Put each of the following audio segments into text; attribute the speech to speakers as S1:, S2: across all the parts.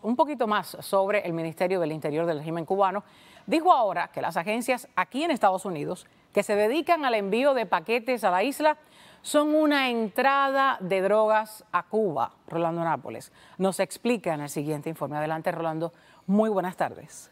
S1: un poquito más sobre el Ministerio del Interior del régimen cubano, dijo ahora que las agencias aquí en Estados Unidos que se dedican al envío de paquetes a la isla son una entrada de drogas a Cuba. Rolando Nápoles nos explica en el siguiente informe. Adelante, Rolando. Muy buenas tardes.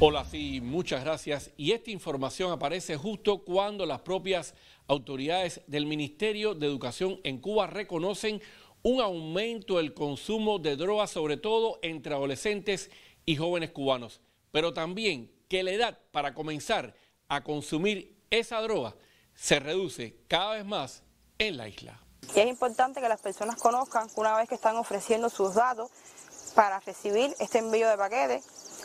S2: Hola, sí, muchas gracias. Y esta información aparece justo cuando las propias autoridades del Ministerio de Educación en Cuba reconocen un aumento del consumo de drogas, sobre todo entre adolescentes y jóvenes cubanos, pero también que la edad para comenzar a consumir esa droga se reduce cada vez más en la isla.
S1: Y es importante que las personas conozcan que una vez que están ofreciendo sus datos para recibir este envío de paquetes,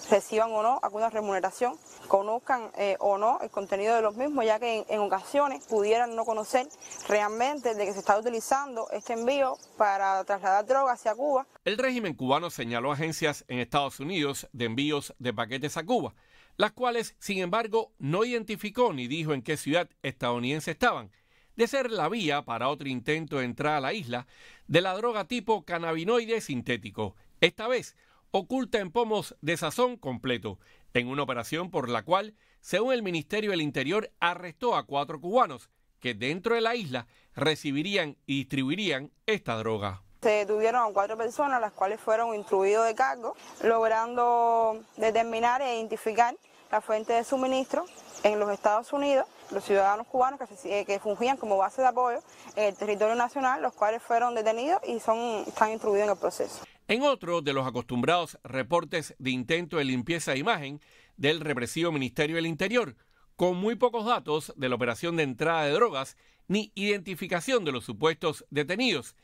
S1: reciban o no alguna remuneración conozcan eh, o no el contenido de los mismos, ya que en, ocasiones pudieran no conocer realmente de que se está utilizando este envío para trasladar drogas hacia Cuba.
S2: El régimen cubano señaló agencias en Estados Unidos de envíos de paquetes a Cuba, las cuales, sin embargo, no identificó ni dijo en qué ciudad estadounidense estaban, de ser la vía para otro intento de entrar a la isla de la droga tipo cannabinoide sintético, esta vez oculta en pomos de sazón completo, en una operación por la cual, según el Ministerio del Interior, arrestó a cuatro cubanos que dentro de la isla recibirían y distribuirían esta droga.
S1: Se detuvieron a cuatro personas, las cuales fueron instruidos de cargo, logrando determinar e identificar la fuente de suministro en los Estados Unidos, los ciudadanos cubanos que, fungían como base de apoyo en el territorio nacional, los cuales fueron detenidos y son, están instruidos en el proceso.
S2: En otro de los acostumbrados reportes de intento de limpieza de imagen del represivo Ministerio del Interior, con muy pocos datos de la operación de entrada de drogas ni identificación de los supuestos detenidos.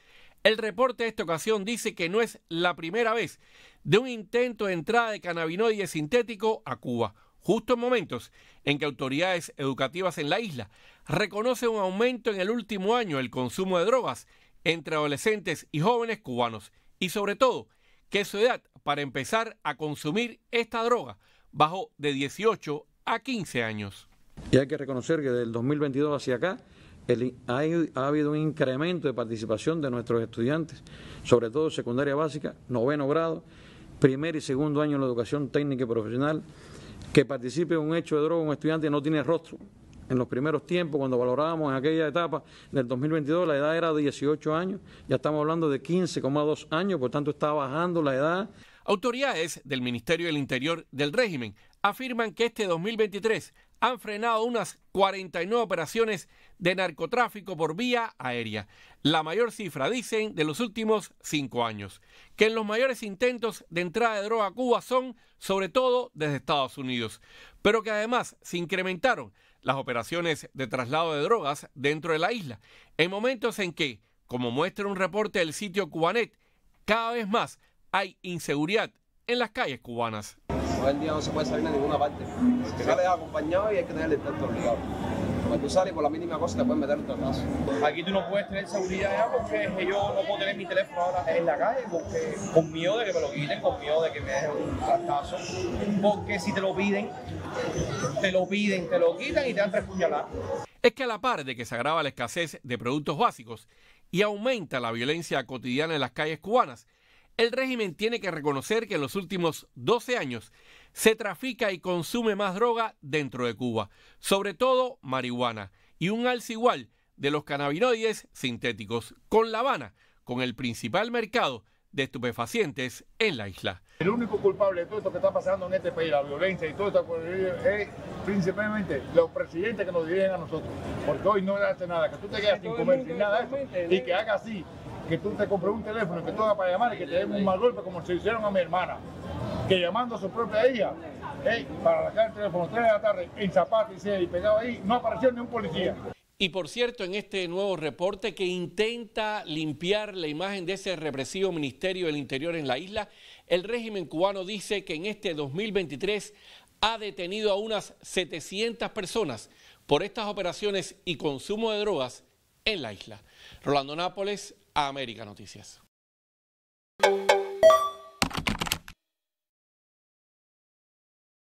S2: El reporte de esta ocasión dice que no es la primera vez de un intento de entrada de cannabinoide sintético a Cuba, justo en momentos en que autoridades educativas en la isla reconocen un aumento en el último año del consumo de drogas entre adolescentes y jóvenes cubanos y sobre todo, que su edad para empezar a consumir esta droga bajo de 18 a 15 años. Y hay que reconocer que del 2022 hacia acá ha habido un incremento de participación de nuestros estudiantes, sobre todo secundaria básica, noveno grado, primer y segundo año en la educación técnica y profesional. Que participe en un hecho de droga un estudiante no tiene rostro, en los primeros tiempos, cuando valorábamos en aquella etapa del 2022, la edad era de 18 años, ya estamos hablando de 15,2 años, por tanto está bajando la edad. Autoridades del Ministerio del Interior del régimen afirman que este 2023 han frenado unas 49 operaciones de narcotráfico por vía aérea, la mayor cifra, dicen, de los últimos cinco años, que en los mayores intentos de entrada de droga a Cuba son, sobre todo, desde Estados Unidos, pero que además se incrementaron las operaciones de traslado de drogas dentro de la isla, en momentos en que, como muestra un reporte del sitio Cubanet, cada vez más hay inseguridad en las calles cubanas. Hoy en día no se puede salir a ninguna parte. acompañado
S1: y hay que tenerle tanto tú sales por la mínima cosa te pueden meter un Aquí tú no puedes tener seguridad ya porque yo no puedo
S2: tener mi teléfono ahora en la calle porque con miedo de que me lo quiten, con miedo de que me dejen un trastazo, Porque si te lo piden, te lo piden, te lo quitan y te dan tres puñaladas. Es que a la par de que se agrava la escasez de productos básicos y aumenta la violencia cotidiana en las calles cubanas, el régimen tiene que reconocer que en los últimos 12 años se trafica y consume más droga dentro de Cuba, sobre todo marihuana, y un alza igual de los cannabinoides sintéticos, con La Habana, con el principal mercado de estupefacientes en la isla. El único culpable de todo esto que está pasando en este país, la violencia y todo esto, pues, es principalmente los presidentes que nos dirigen a nosotros. Porque hoy no le hace nada, que tú te quedas sin comer, sin nada y que haga así, que tú te compres un teléfono que tú hagas para llamar y que te den un mal golpe como se hicieron a mi hermana, que llamando a su propia hija, para sacar el teléfono 3 de la tarde en zapatos y pegado ahí, no apareció ni un policía. Y por cierto, en este nuevo reporte que intenta limpiar la imagen de ese represivo Ministerio del Interior en la isla, el régimen cubano dice que en este 2023 ha detenido a unas 700 personas por estas operaciones y consumo de drogas en la isla. Rolando Nápoles, América Noticias.